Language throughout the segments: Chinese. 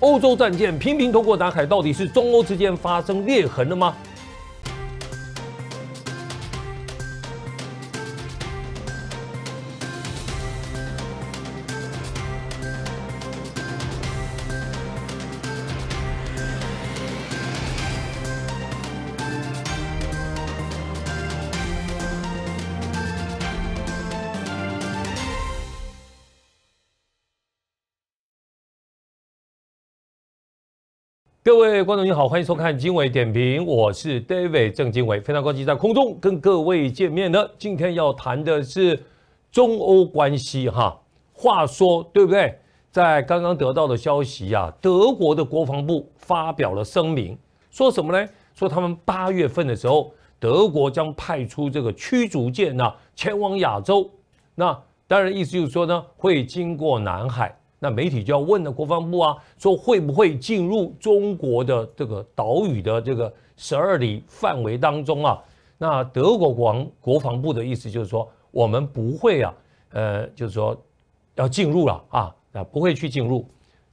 欧洲战舰频频通过南海，到底是中欧之间发生裂痕了吗？各位观众，你好，欢迎收看经纬点评，我是 David 郑经纬，非常高兴在空中跟各位见面呢。今天要谈的是中欧关系哈。话说对不对？在刚刚得到的消息呀，德国的国防部发表了声明，说什么呢？说他们八月份的时候，德国将派出这个驱逐舰呢，前往亚洲。那当然，意思就是说呢，会经过南海。那媒体就要问了，国防部啊，说会不会进入中国的这个岛屿的这个十二里范围当中啊？那德国国国防部的意思就是说，我们不会啊，呃，就是说要进入了啊，啊，不会去进入。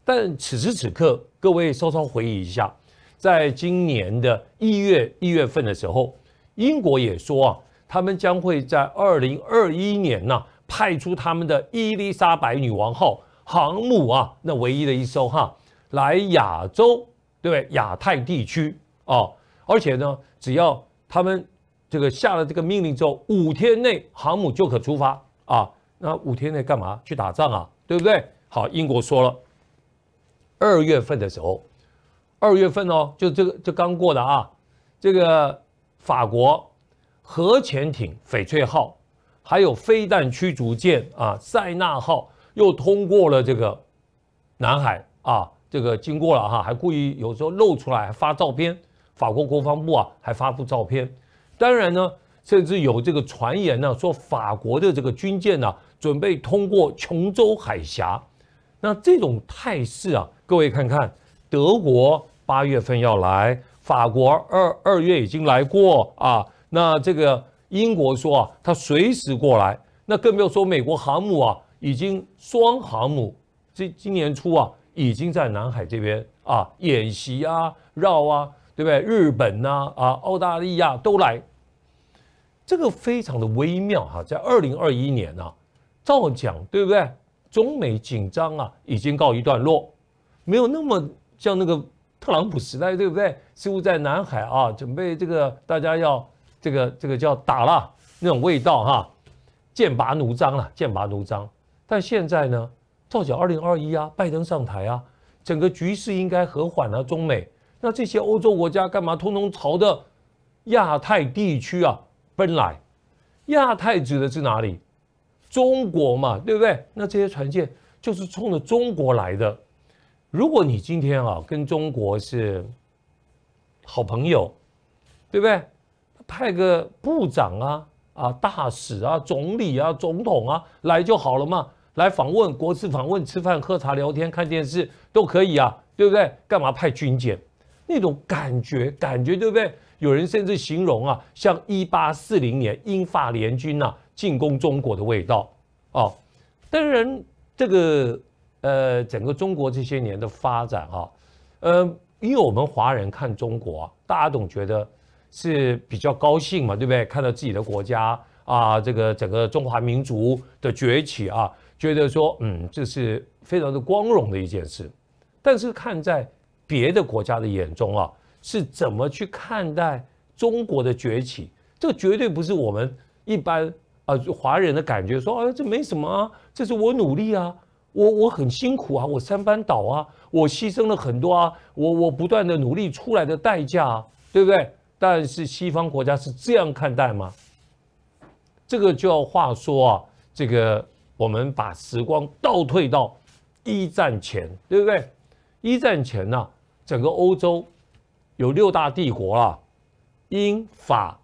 但此时此刻，各位稍稍回忆一下，在今年的一月一月份的时候，英国也说啊，他们将会在二零二一年呐派出他们的伊丽莎白女王号。航母啊，那唯一的一艘哈，来亚洲，对不对？亚太地区啊，而且呢，只要他们这个下了这个命令之后，五天内航母就可出发啊。那五天内干嘛？去打仗啊，对不对？好，英国说了，二月份的时候，二月份哦，就这个就刚过的啊，这个法国核潜艇翡翠号，还有飞弹驱逐舰啊，塞纳号。又通过了这个南海啊，这个经过了哈，还故意有时候露出来发照片。法国国防部啊还发布照片。当然呢，甚至有这个传言呢，说法国的这个军舰呢准备通过琼州海峡。那这种态势啊，各位看看，德国八月份要来，法国二二月已经来过啊。那这个英国说啊，他随时过来。那更不要说美国航母啊。已经双航母，这今年初啊，已经在南海这边啊演习啊，绕啊，对不对？日本呐、啊，澳大利亚都来，这个非常的微妙哈。在二零二一年呢，照讲对不对？中美紧张啊，已经告一段落，没有那么像那个特朗普时代对不对？似乎在南海啊，准备这个大家要这个这个叫打了那种味道哈，剑拔弩张了，剑拔弩张。但现在呢？造假二零二一啊，拜登上台啊，整个局势应该和缓了。中美那这些欧洲国家干嘛？通通朝着亚太地区啊奔来。亚太指的是哪里？中国嘛，对不对？那这些船舰就是冲着中国来的。如果你今天啊跟中国是好朋友，对不对？派个部长啊、啊大使啊、总理啊、总统啊来就好了嘛。来访问、国事访问、吃饭、喝茶、聊天、看电视都可以啊，对不对？干嘛派军舰？那种感觉，感觉对不对？有人甚至形容啊，像一八四零年英法联军呐进攻中国的味道啊。当然，这个呃，整个中国这些年的发展哈，呃，因为我们华人看中国，大家总觉得是比较高兴嘛，对不对？看到自己的国家啊，这个整个中华民族的崛起啊。觉得说，嗯，这是非常的光荣的一件事，但是看在别的国家的眼中啊，是怎么去看待中国的崛起？这绝对不是我们一般啊华人的感觉，说啊，这没什么啊，这是我努力啊，我我很辛苦啊，我三班倒啊，我牺牲了很多啊，我我不断的努力出来的代价，对不对？但是西方国家是这样看待吗？这个就要话说啊，这个。我们把时光倒退到一战前，对不对？一战前呢，整个欧洲有六大帝国啊，英法，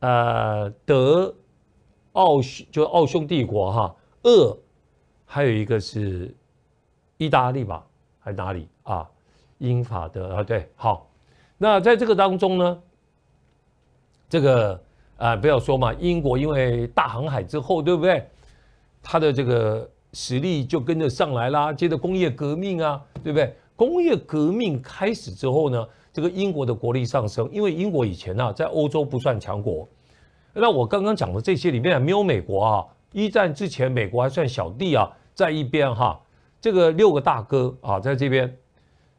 呃，德、奥就奥匈帝国哈，俄，还有一个是意大利吧，还是哪里啊？英法德啊，对，好。那在这个当中呢，这个啊，不要说嘛，英国因为大航海之后，对不对？他的这个实力就跟着上来啦，接着工业革命啊，对不对？工业革命开始之后呢，这个英国的国力上升，因为英国以前呢在欧洲不算强国。那我刚刚讲的这些里面没有美国啊，一战之前美国还算小弟啊，在一边哈，这个六个大哥啊在这边，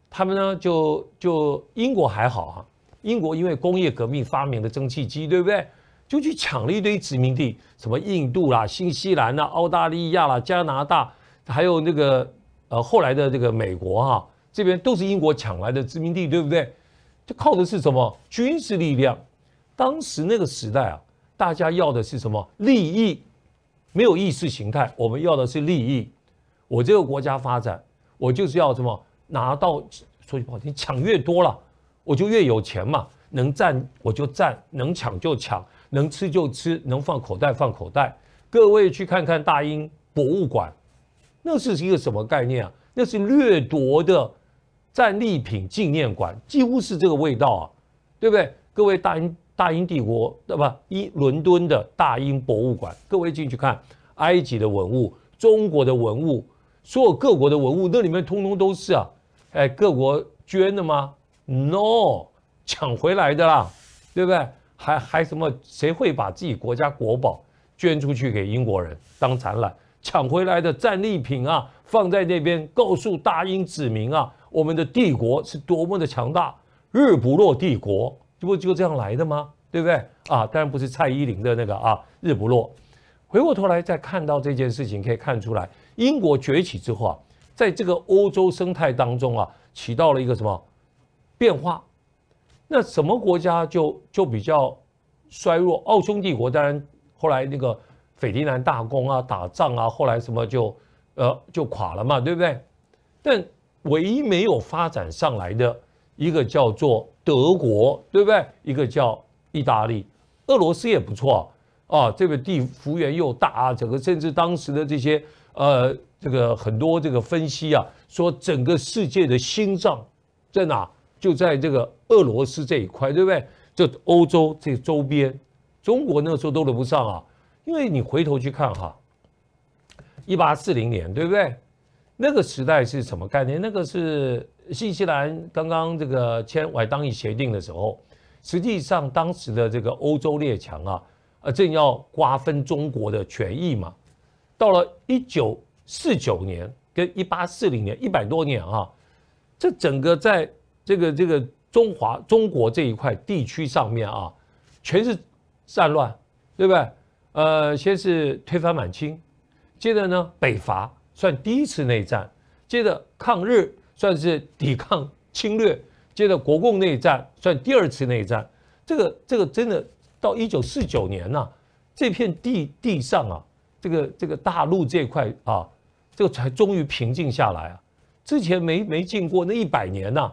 他们呢就就英国还好啊，英国因为工业革命发明了蒸汽机，对不对？就去抢了一堆殖民地，什么印度啦、新西兰啦、澳大利亚啦、加拿大，还有那个呃后来的这个美国哈，这边都是英国抢来的殖民地，对不对？就靠的是什么军事力量？当时那个时代啊，大家要的是什么利益？没有意识形态，我们要的是利益。我这个国家发展，我就是要什么拿到？说句不好听，抢越多了，我就越有钱嘛，能占我就占，能抢就抢。能吃就吃，能放口袋放口袋。各位去看看大英博物馆，那是一个什么概念啊？那是掠夺的战利品纪念馆，几乎是这个味道啊，对不对？各位，大英大英帝国对吧？英伦敦的大英博物馆，各位进去看埃及的文物、中国的文物、所有各国的文物，那里面通通都是啊！哎，各国捐的吗？No，抢回来的啦，对不对？还还什么？谁会把自己国家国宝捐出去给英国人当展览？抢回来的战利品啊，放在那边，告诉大英子民啊，我们的帝国是多么的强大，日不落帝国，这不就这样来的吗？对不对？啊，当然不是蔡依林的那个啊，日不落。回过头来再看到这件事情，可以看出来，英国崛起之后啊，在这个欧洲生态当中啊，起到了一个什么变化？那什么国家就就比较衰弱？奥匈帝国当然后来那个斐迪南大公啊，打仗啊，后来什么就呃就垮了嘛，对不对？但唯一没有发展上来的，一个叫做德国，对不对？一个叫意大利，俄罗斯也不错啊，这个地幅员又大啊，整个甚至当时的这些呃这个很多这个分析啊，说整个世界的心脏在哪？就在这个俄罗斯这一块，对不对？就欧洲这周边，中国那时候都轮不上啊。因为你回头去看哈，一八四零年，对不对？那个时代是什么概念？那个是新西兰刚刚这个签《怀当伊协定》的时候，实际上当时的这个欧洲列强啊，呃，正要瓜分中国的权益嘛。到了一九四九年跟一八四零年，一百多年啊，这整个在。这个这个中华中国这一块地区上面啊，全是战乱，对不对？呃，先是推翻满清，接着呢北伐算第一次内战，接着抗日算是抵抗侵略，接着国共内战算第二次内战。这个这个真的到一九四九年呐，这片地地上啊，这个这个大陆这块啊，这个才终于平静下来啊，之前没没进过那一百年呐。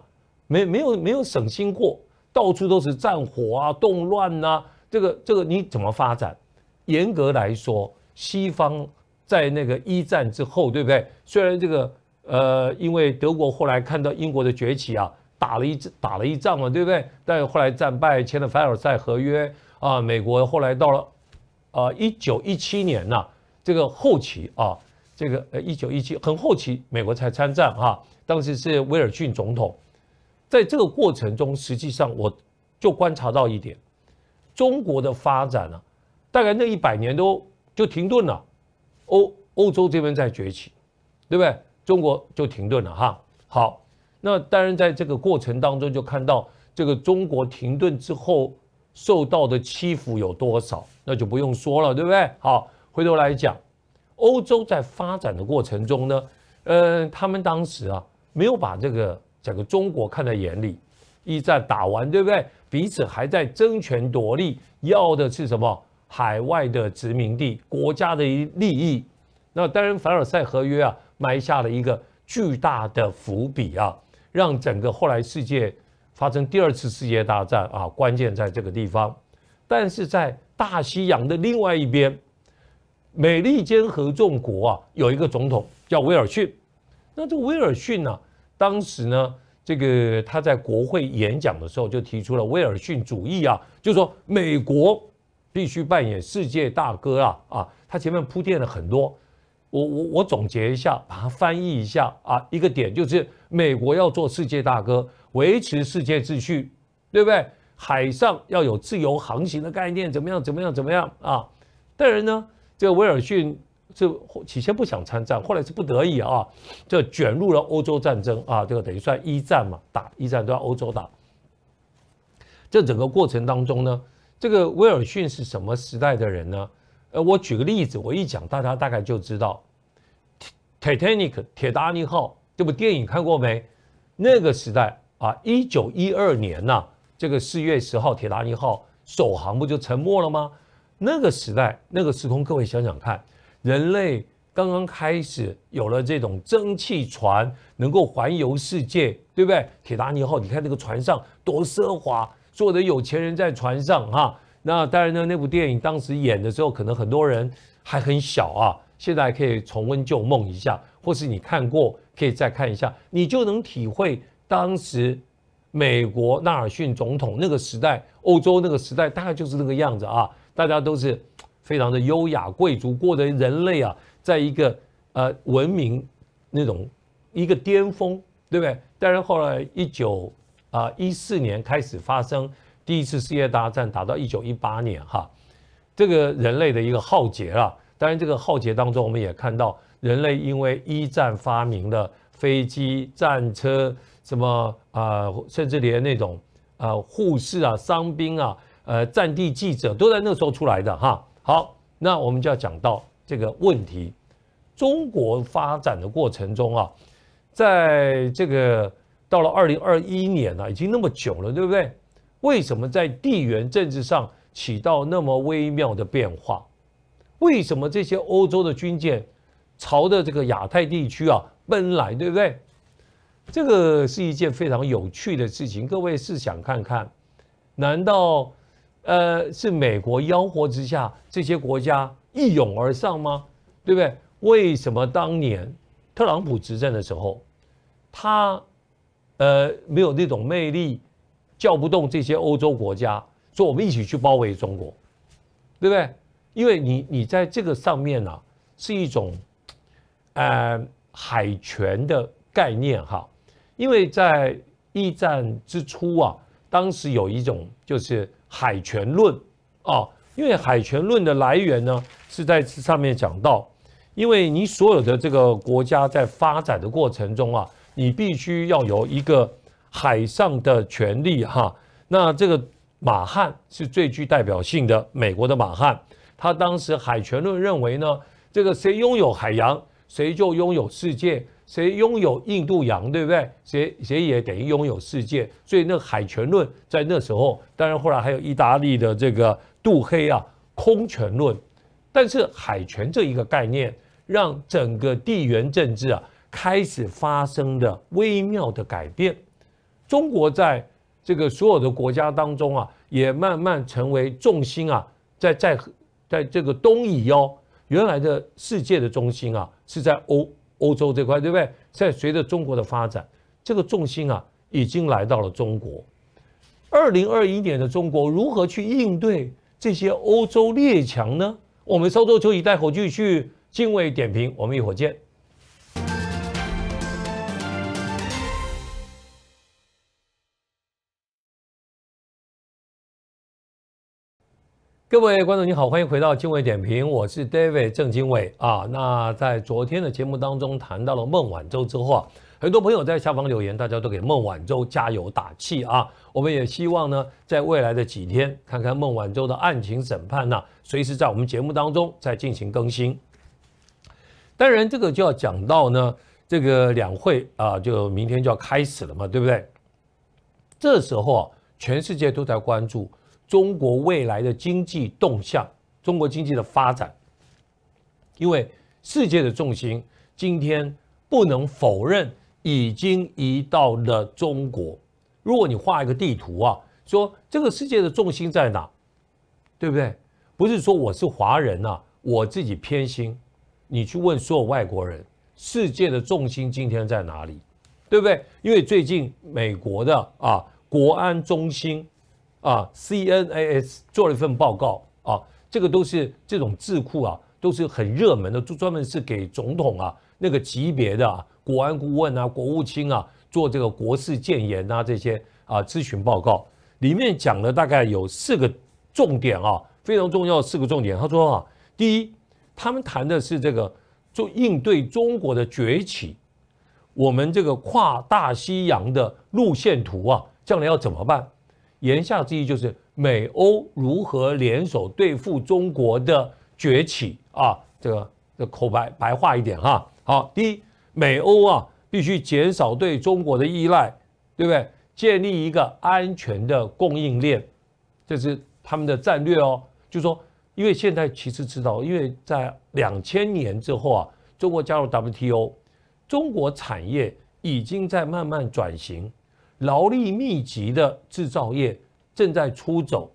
没没有没有省心过，到处都是战火啊，动乱呐，这个这个你怎么发展？严格来说，西方在那个一战之后，对不对？虽然这个呃，因为德国后来看到英国的崛起啊，打了一打了一仗嘛，对不对？但是后来战败，签了凡尔赛合约啊。美国后来到了啊，一九一七年呐，这个后期啊，这个呃一九一七很后期，美国才参战哈，当时是威尔逊总统。在这个过程中，实际上我就观察到一点，中国的发展呢，大概那一百年都就停顿了，欧欧洲这边在崛起，对不对？中国就停顿了哈。好，那当然在这个过程当中就看到这个中国停顿之后受到的欺负有多少，那就不用说了，对不对？好，回头来讲，欧洲在发展的过程中呢，呃，他们当时啊没有把这个。整个中国看在眼里，一战打完，对不对？彼此还在争权夺利，要的是什么？海外的殖民地、国家的利益。那当然，凡尔赛合约啊，埋下了一个巨大的伏笔啊，让整个后来世界发生第二次世界大战啊，关键在这个地方。但是在大西洋的另外一边，美利坚合众国啊，有一个总统叫威尔逊。那这威尔逊呢？当时呢，这个他在国会演讲的时候就提出了威尔逊主义啊，就说美国必须扮演世界大哥啊啊！他前面铺垫了很多，我我我总结一下，把它翻译一下啊。一个点就是美国要做世界大哥，维持世界秩序，对不对？海上要有自由航行的概念，怎么样怎么样怎么样啊？当然呢，这个威尔逊。就起先不想参战，后来是不得已啊，就卷入了欧洲战争啊，这个等于算一战嘛，打一战都要欧洲打。这整个过程当中呢，这个威尔逊是什么时代的人呢？呃，我举个例子，我一讲大家大概就知道《Titanic》铁达尼号这部电影看过没？那个时代啊，一九一二年呐，这个四月十号铁达尼号首航不就沉没了吗？那个时代那个时空，各位想想看。人类刚刚开始有了这种蒸汽船，能够环游世界，对不对？铁达尼号，你看那个船上多奢华，所有的有钱人在船上哈。那当然呢，那部电影当时演的时候，可能很多人还很小啊。现在还可以重温旧梦一下，或是你看过，可以再看一下，你就能体会当时美国纳尔逊总统那个时代，欧洲那个时代大概就是那个样子啊，大家都是。非常的优雅贵族，过着人类啊，在一个呃文明那种一个巅峰，对不对？但是后来一九啊一四年开始发生第一次世界大战，打到一九一八年哈，这个人类的一个浩劫啊。当然，这个浩劫当中，我们也看到人类因为一战发明了飞机、战车，什么啊，甚至连那种呃护士啊、伤兵啊、呃战地记者都在那时候出来的哈。好，那我们就要讲到这个问题。中国发展的过程中啊，在这个到了二零二一年了，已经那么久了，对不对？为什么在地缘政治上起到那么微妙的变化？为什么这些欧洲的军舰朝着这个亚太地区啊奔来，对不对？这个是一件非常有趣的事情。各位是想看看，难道？呃，是美国吆喝之下，这些国家一涌而上吗？对不对？为什么当年特朗普执政的时候，他呃没有那种魅力，叫不动这些欧洲国家说我们一起去包围中国，对不对？因为你你在这个上面呢是一种呃海权的概念哈，因为在一战之初啊，当时有一种就是。海权论啊，因为海权论的来源呢，是在上面讲到，因为你所有的这个国家在发展的过程中啊，你必须要有一个海上的权利哈。那这个马汉是最具代表性的美国的马汉，他当时海权论认为呢，这个谁拥有海洋，谁就拥有世界。谁拥有印度洋，对不对？谁谁也等于拥有世界。所以那个海权论在那时候，当然后来还有意大利的这个杜黑啊，空权论。但是海权这一个概念，让整个地缘政治啊开始发生的微妙的改变。中国在这个所有的国家当中啊，也慢慢成为重心啊，在在在这个东以腰原来的世界的中心啊，是在欧。欧洲这块，对不对？在随着中国的发展，这个重心啊，已经来到了中国。二零二一年的中国如何去应对这些欧洲列强呢？我们稍作休息，待会继续精卫点评，我们一会儿见。各位观众，你好，欢迎回到经纬点评，我是 David 郑经纬啊。那在昨天的节目当中谈到了孟晚舟之后，很多朋友在下方留言，大家都给孟晚舟加油打气啊。我们也希望呢，在未来的几天，看看孟晚舟的案情审判呢，随时在我们节目当中再进行更新。当然，这个就要讲到呢，这个两会啊，就明天就要开始了嘛，对不对？这时候啊，全世界都在关注。中国未来的经济动向，中国经济的发展，因为世界的重心今天不能否认已经移到了中国。如果你画一个地图啊，说这个世界的重心在哪，对不对？不是说我是华人啊，我自己偏心。你去问所有外国人，世界的重心今天在哪里，对不对？因为最近美国的啊国安中心。啊，C N A S 做了一份报告啊，这个都是这种智库啊，都是很热门的，就专门是给总统啊那个级别的啊，国安顾问啊、国务卿啊做这个国事建言啊这些啊咨询报告。里面讲了大概有四个重点啊，非常重要四个重点。他说啊，第一，他们谈的是这个就应对中国的崛起，我们这个跨大西洋的路线图啊，将来要怎么办？言下之意就是美欧如何联手对付中国的崛起啊？这个这口白白话一点哈。好，第一，美欧啊必须减少对中国的依赖，对不对？建立一个安全的供应链，这是他们的战略哦。就说，因为现在其实知道，因为在两千年之后啊，中国加入 WTO，中国产业已经在慢慢转型。劳力密集的制造业正在出走，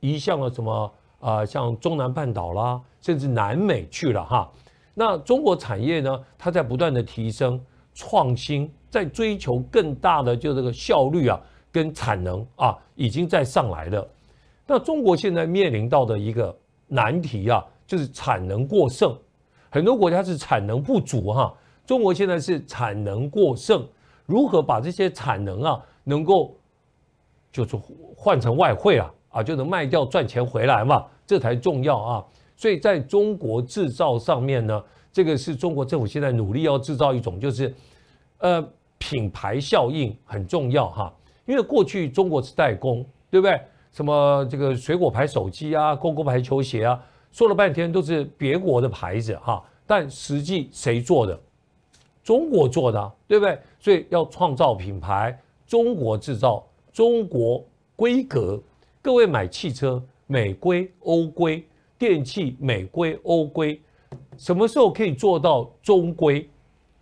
移向了什么啊？像中南半岛啦，甚至南美去了哈。那中国产业呢？它在不断的提升创新，在追求更大的就这个效率啊，跟产能啊，已经在上来了。那中国现在面临到的一个难题啊，就是产能过剩。很多国家是产能不足哈，中国现在是产能过剩。如何把这些产能啊，能够，就是换成外汇啊，啊就能卖掉赚钱回来嘛，这才重要啊。所以在中国制造上面呢，这个是中国政府现在努力要制造一种，就是，呃，品牌效应很重要哈。因为过去中国是代工，对不对？什么这个水果牌手机啊，高高牌球鞋啊，说了半天都是别国的牌子哈，但实际谁做的？中国做的，对不对？所以要创造品牌，中国制造，中国规格。各位买汽车，美规、欧规；电器美规、欧规。什么时候可以做到中规？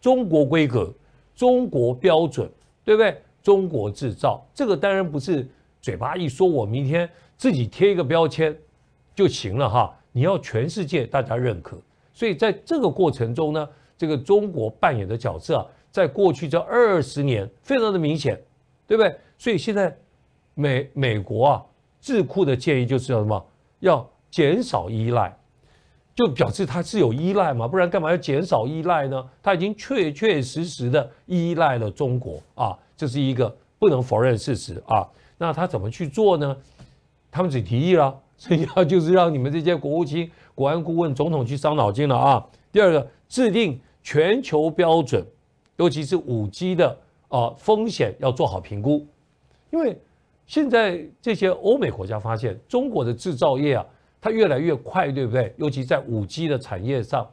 中国规格，中国标准，对不对？中国制造，这个当然不是嘴巴一说，我明天自己贴一个标签就行了哈。你要全世界大家认可，所以在这个过程中呢。这个中国扮演的角色啊，在过去这二十年非常的明显，对不对？所以现在美美国啊智库的建议就是要什么？要减少依赖，就表示它是有依赖嘛，不然干嘛要减少依赖呢？它已经确确实实的依赖了中国啊，这是一个不能否认的事实啊。那他怎么去做呢？他们只提议了，剩 下就是让你们这些国务卿、国安顾问、总统去伤脑筋了啊。第二个制定。全球标准，尤其是五 G 的啊风险要做好评估，因为现在这些欧美国家发现中国的制造业啊，它越来越快，对不对？尤其在五 G 的产业上，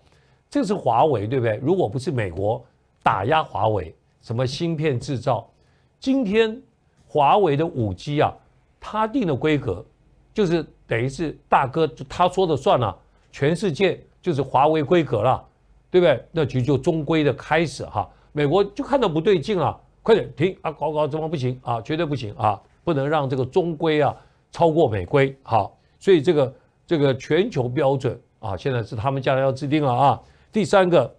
这是华为，对不对？如果不是美国打压华为，什么芯片制造，今天华为的五 G 啊，它定的规格就是等于是大哥就他说的算了，全世界就是华为规格了。对不对？那局就中规的开始哈，美国就看到不对劲了，快点停啊！搞搞怎么不行啊？绝对不行啊！不能让这个中规啊超过美规好，所以这个这个全球标准啊，现在是他们将来要制定了啊。第三个，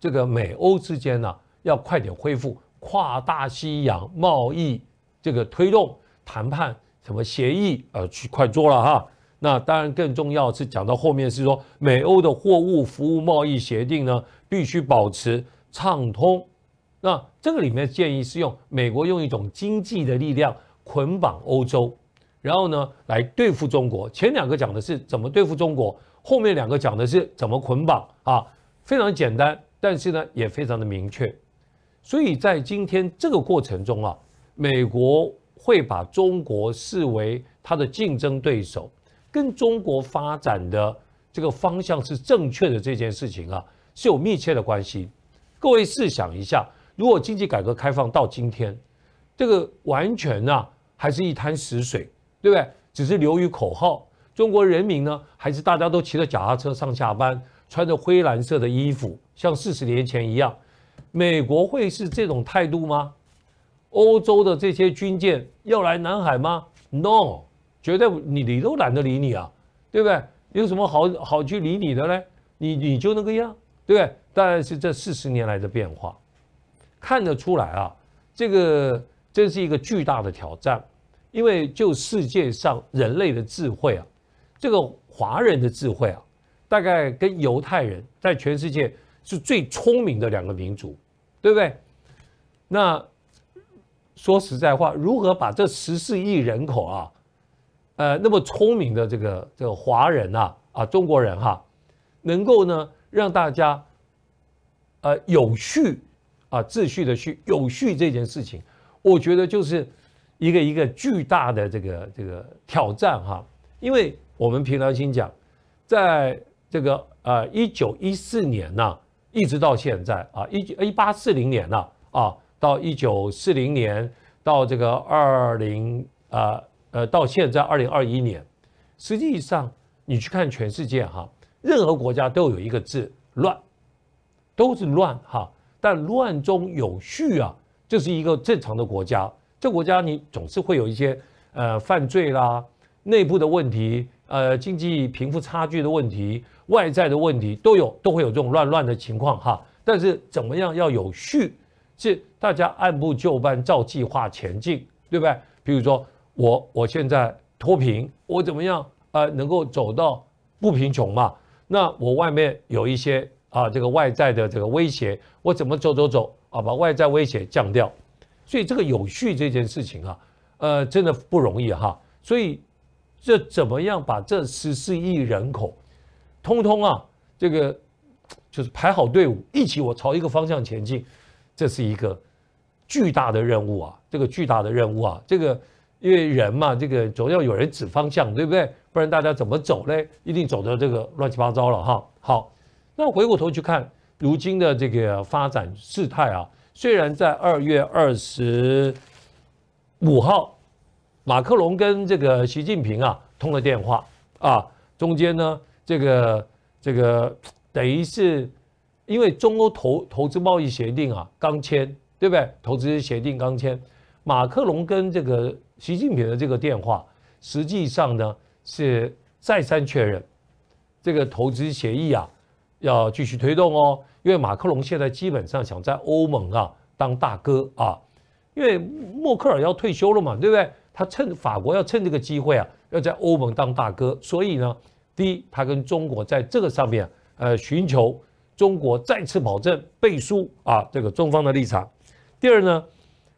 这个美欧之间呢，要快点恢复跨大西洋贸易这个推动谈判，什么协议啊，去快做了哈。那当然，更重要是讲到后面是说，美欧的货物服务贸易协定呢，必须保持畅通。那这个里面的建议是用美国用一种经济的力量捆绑欧洲，然后呢来对付中国。前两个讲的是怎么对付中国，后面两个讲的是怎么捆绑啊，非常简单，但是呢也非常的明确。所以在今天这个过程中啊，美国会把中国视为它的竞争对手。跟中国发展的这个方向是正确的这件事情啊，是有密切的关系。各位试想一下，如果经济改革开放到今天，这个完全啊，还是一滩死水，对不对？只是流于口号。中国人民呢，还是大家都骑着脚踏车上下班，穿着灰蓝色的衣服，像四十年前一样。美国会是这种态度吗？欧洲的这些军舰要来南海吗？No。绝对你理都懒得理你啊，对不对？有什么好好去理你的呢？你你就那个样，对不对？当然是这四十年来的变化看得出来啊。这个这是一个巨大的挑战，因为就世界上人类的智慧啊，这个华人的智慧啊，大概跟犹太人在全世界是最聪明的两个民族，对不对？那说实在话，如何把这十四亿人口啊？呃，那么聪明的这个这个华人啊，啊中国人哈，能够呢让大家，呃有序啊秩序的去有序这件事情，我觉得就是一个一个巨大的这个这个挑战哈，因为我们平常心讲，在这个呃一九一四年呐，一直到现在啊一一八四零年呐啊，到一九四零年到这个二零啊。呃，到现在二零二一年，实际上你去看全世界哈，任何国家都有一个字乱，都是乱哈。但乱中有序啊，这是一个正常的国家。这国家你总是会有一些呃犯罪啦、内部的问题、呃经济贫富差距的问题、外在的问题都有，都会有这种乱乱的情况哈。但是怎么样要有序？是大家按部就班、照计划前进，对不对？比如说。我我现在脱贫，我怎么样啊？能够走到不贫穷嘛？那我外面有一些啊，这个外在的这个威胁，我怎么走走走啊，把外在威胁降掉？所以这个有序这件事情啊，呃，真的不容易哈。所以这怎么样把这十四亿人口通通啊，这个就是排好队伍，一起我朝一个方向前进，这是一个巨大的任务啊！这个巨大的任务啊，这个。因为人嘛，这个总要有人指方向，对不对？不然大家怎么走嘞？一定走的这个乱七八糟了哈。好，那回过头去看如今的这个发展事态啊，虽然在二月二十五号，马克龙跟这个习近平啊通了电话啊，中间呢，这个这个等于是因为中欧投投资贸易协定啊刚签，对不对？投资协定刚签，马克龙跟这个。习近平的这个电话，实际上呢是再三确认这个投资协议啊要继续推动哦，因为马克龙现在基本上想在欧盟啊当大哥啊，因为默克尔要退休了嘛，对不对？他趁法国要趁这个机会啊，要在欧盟当大哥，所以呢，第一，他跟中国在这个上面呃寻求中国再次保证背书啊这个中方的立场；第二呢。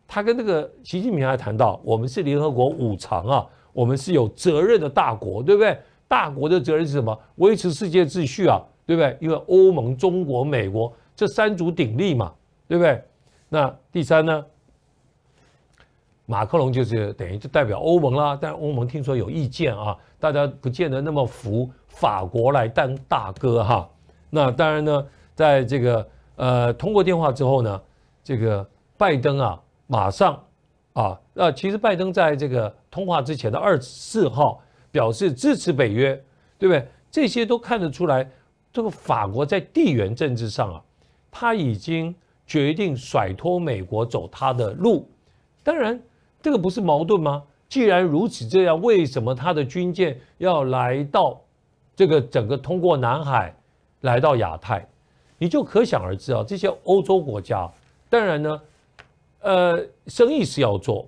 他跟那个习近平还谈到，我们是联合国五常啊，我们是有责任的大国，对不对？大国的责任是什么？维持世界秩序啊，对不对？因为欧盟、中国、美国这三足鼎立嘛，对不对？那第三呢？马克龙就是等于就代表欧盟啦，但欧盟听说有意见啊，大家不见得那么服法国来当大哥哈。那当然呢，在这个呃通过电话之后呢，这个拜登啊。马上啊，那其实拜登在这个通话之前的二十四号表示支持北约，对不对？这些都看得出来，这个法国在地缘政治上啊，他已经决定甩脱美国走他的路。当然，这个不是矛盾吗？既然如此这样，为什么他的军舰要来到这个整个通过南海来到亚太？你就可想而知啊，这些欧洲国家，当然呢。呃，生意是要做，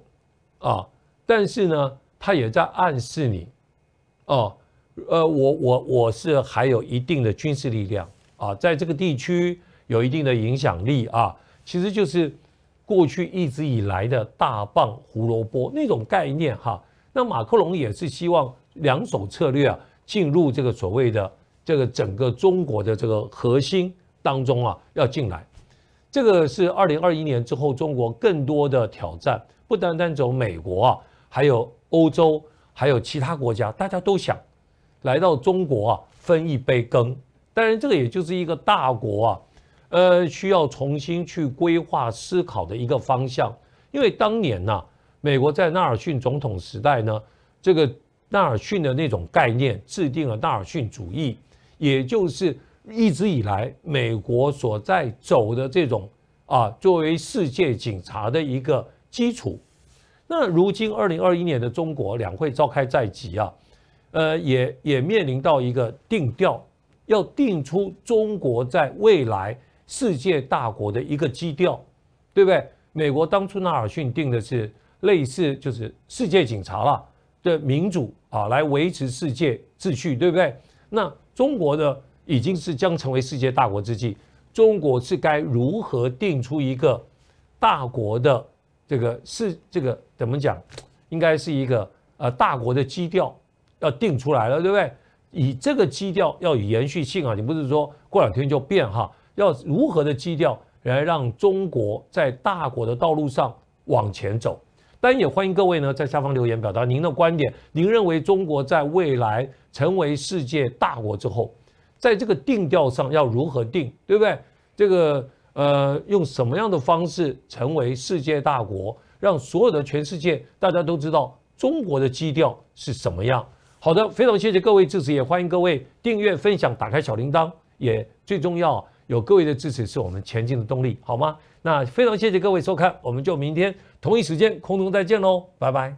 啊，但是呢，他也在暗示你，哦，呃，我我我是还有一定的军事力量啊，在这个地区有一定的影响力啊，其实就是过去一直以来的大棒胡萝卜那种概念哈。那马克龙也是希望两手策略啊，进入这个所谓的这个整个中国的这个核心当中啊，要进来。这个是二零二一年之后中国更多的挑战，不单单走美国啊，还有欧洲，还有其他国家，大家都想来到中国啊分一杯羹。当然，这个也就是一个大国啊，呃，需要重新去规划思考的一个方向。因为当年呐，美国在纳尔逊总统时代呢，这个纳尔逊的那种概念制定了纳尔逊主义，也就是。一直以来，美国所在走的这种啊，作为世界警察的一个基础。那如今二零二一年的中国两会召开在即啊，呃，也也面临到一个定调，要定出中国在未来世界大国的一个基调，对不对？美国当初纳尔逊定的是类似就是世界警察啦的民主啊，来维持世界秩序，对不对？那中国的。已经是将成为世界大国之际，中国是该如何定出一个大国的这个是这个怎么讲？应该是一个呃大国的基调要定出来了，对不对？以这个基调要有延续性啊，你不是说过两天就变哈？要如何的基调来让中国在大国的道路上往前走？当然也欢迎各位呢在下方留言表达您的观点。您认为中国在未来成为世界大国之后？在这个定调上要如何定，对不对？这个呃，用什么样的方式成为世界大国，让所有的全世界大家都知道中国的基调是什么样？好的，非常谢谢各位支持，也欢迎各位订阅、分享、打开小铃铛，也最重要有各位的支持是我们前进的动力，好吗？那非常谢谢各位收看，我们就明天同一时间空中再见喽，拜拜。